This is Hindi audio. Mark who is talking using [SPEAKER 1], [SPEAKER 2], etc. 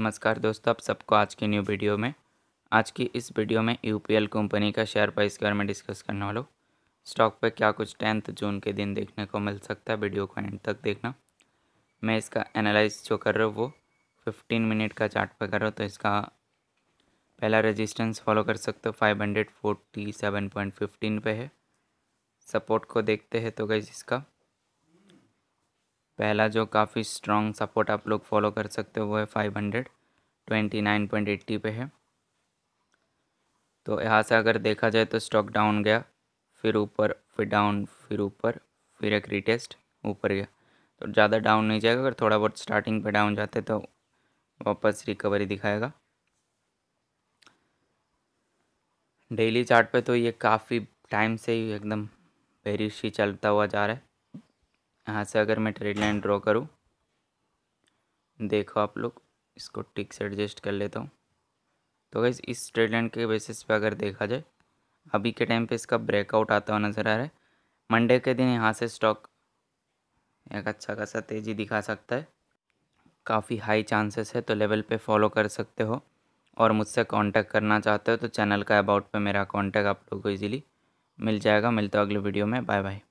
[SPEAKER 1] नमस्कार दोस्तों आप सबको आज की न्यू वीडियो में आज की इस वीडियो में यू कंपनी का शेयर प्राइस के बारे में डिस्कस करने वाला हूँ स्टॉक पे क्या कुछ टेंथ जून के दिन देखने को मिल सकता है वीडियो को एंड तक देखना मैं इसका एनालाइज जो कर रहा हूँ वो फिफ्टीन मिनट का चार्ट पे कर रहा हूँ तो इसका पहला रजिस्टेंस फॉलो कर सकते हो five hundred forty seven point fifteen पे है सपोर्ट को देखते हैं तो गई इसका पहला जो काफ़ी स्ट्रॉन्ग सपोर्ट आप लोग फॉलो कर सकते हो वो है five hundred twenty nine point eighty पे है तो यहाँ से अगर देखा जाए तो स्टॉक डाउन गया फिर ऊपर फिर डाउन फिर ऊपर फिर एक रिटेस्ट ऊपर गया तो ज़्यादा डाउन नहीं जाएगा अगर थोड़ा बहुत स्टार्टिंग पे डाउन जाते तो वापस रिकवरी दिखाएगा डेली चार्ट पे तो ये काफ़ी टाइम से ही एकदम बेरिश ही चलता हुआ जा रहा है यहाँ से अगर मैं ट्रेड लाइन ड्रॉ करूँ देखो आप लोग इसको टिक से एडजस्ट कर लेता हूँ तो गैस इस ट्रेड लाइन के बेसिस पे अगर देखा जाए अभी के टाइम पे इसका ब्रेकआउट आता हुआ नज़र आ रहा है मंडे के दिन यहाँ से स्टॉक एक अच्छा खासा तेज़ी दिखा सकता है काफ़ी हाई चांसेस है तो लेवल पे फॉलो कर सकते हो और मुझसे कांटेक्ट करना चाहते हो तो चैनल का अबाउट पे मेरा कांटेक्ट आप लोग को इजीली मिल जाएगा मिलता हूँ अगले वीडियो में बाय बाय